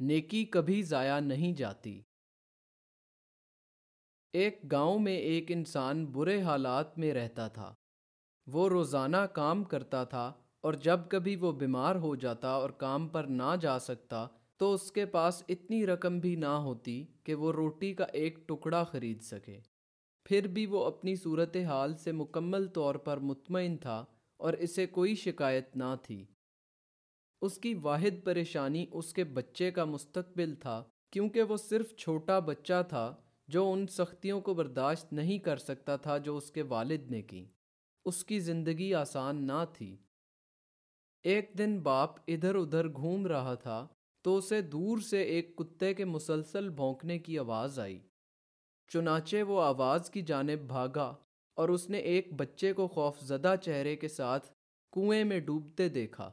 नेकी कभी ज़ाया नहीं जाती एक गांव में एक इंसान बुरे हालात में रहता था वो रोज़ाना काम करता था और जब कभी वो बीमार हो जाता और काम पर ना जा सकता तो उसके पास इतनी रकम भी ना होती कि वो रोटी का एक टुकड़ा ख़रीद सके फिर भी वो अपनी सूरत हाल से मुकम्मल तौर पर मुतमिन था और इसे कोई शिकायत ना थी उसकी वाहिद परेशानी उसके बच्चे का मुस्तकबिल था क्योंकि वो सिर्फ छोटा बच्चा था जो उन सख्तियों को बर्दाश्त नहीं कर सकता था जो उसके वालिद ने की उसकी ज़िंदगी आसान ना थी एक दिन बाप इधर उधर घूम रहा था तो उसे दूर से एक कुत्ते के मुसलसल भौंकने की आवाज़ आई चुनाचे वो आवाज़ की जानब भागा और उसने एक बच्चे को खौफजदा चेहरे के साथ कुएं में डूबते देखा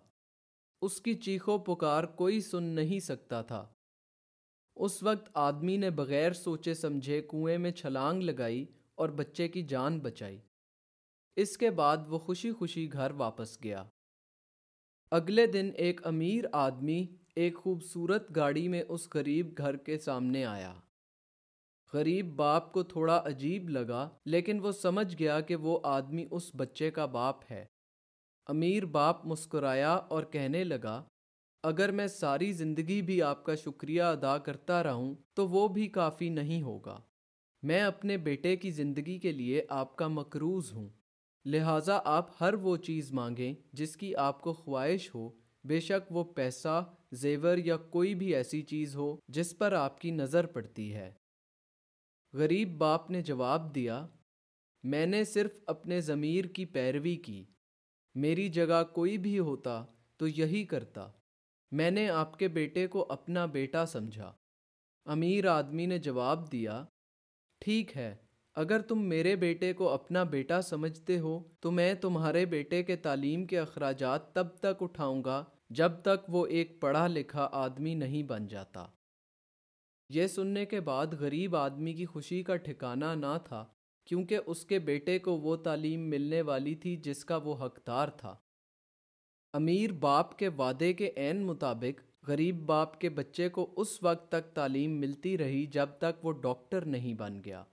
उसकी चीखों पुकार कोई सुन नहीं सकता था उस वक्त आदमी ने बगैर सोचे समझे कुएं में छलांग लगाई और बच्चे की जान बचाई इसके बाद वो खुशी खुशी घर वापस गया अगले दिन एक अमीर आदमी एक खूबसूरत गाड़ी में उस गरीब घर के सामने आया गरीब बाप को थोड़ा अजीब लगा लेकिन वो समझ गया कि वो आदमी उस बच्चे का बाप है अमीर बाप मुस्कुराया और कहने लगा अगर मैं सारी ज़िंदगी भी आपका शुक्रिया अदा करता रहूं तो वो भी काफ़ी नहीं होगा मैं अपने बेटे की ज़िंदगी के लिए आपका मकरूज़ हूँ लिहाजा आप हर वो चीज़ मांगें जिसकी आपको ख्वाहिश हो बेशक वो पैसा जेवर या कोई भी ऐसी चीज़ हो जिस पर आपकी नज़र पड़ती है गरीब बाप ने जवाब दिया मैंने सिर्फ अपने ज़मीर की पैरवी की मेरी जगह कोई भी होता तो यही करता मैंने आपके बेटे को अपना बेटा समझा अमीर आदमी ने जवाब दिया ठीक है अगर तुम मेरे बेटे को अपना बेटा समझते हो तो मैं तुम्हारे बेटे के तालीम के अखराज तब तक उठाऊंगा जब तक वो एक पढ़ा लिखा आदमी नहीं बन जाता यह सुनने के बाद गरीब आदमी की खुशी का ठिकाना ना था क्योंकि उसके बेटे को वो तालीम मिलने वाली थी जिसका वो हकदार था अमीर बाप के वादे के एन मुताबिक गरीब बाप के बच्चे को उस वक्त तक तालीम मिलती रही जब तक वो डॉक्टर नहीं बन गया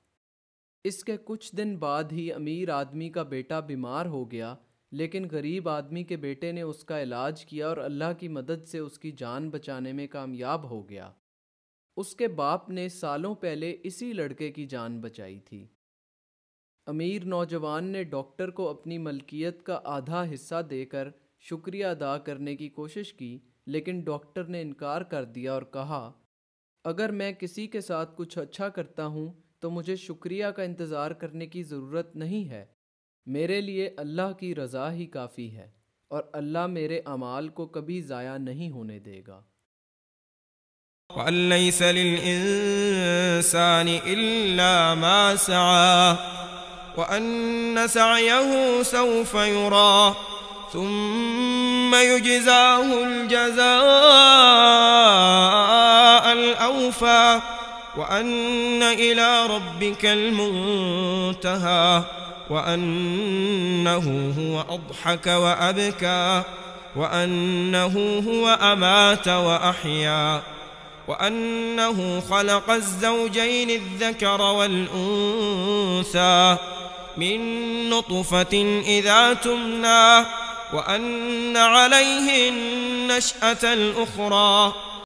इसके कुछ दिन बाद ही अमीर आदमी का बेटा बीमार हो गया लेकिन गरीब आदमी के बेटे ने उसका इलाज किया और अल्लाह की मदद से उसकी जान बचाने में कामयाब हो गया उसके बाप ने सालों पहले इसी लड़के की जान बचाई थी अमीर नौजवान ने डॉक्टर को अपनी मलकियत का आधा हिस्सा देकर शुक्रिया अदा करने की कोशिश की लेकिन डॉक्टर ने इनकार कर दिया और कहा अगर मैं किसी के साथ कुछ अच्छा करता हूँ तो मुझे शुक्रिया का इंतज़ार करने की ज़रूरत नहीं है मेरे लिए अल्लाह की रज़ा ही काफ़ी है और अल्लाह मेरे अमाल को कभी ज़ाया नहीं होने देगा وأن سعيه سوف يرى ثم يجزاه الجزاء الأوفى وأن إلى ربك المنتهى وأنه هو أضحك وأبكى وأنه هو أمات وأحيا وأنه خلق الزوجين الذكر والأنثى من نطفة إذا تمنى وأن عليه النشأة الأخرى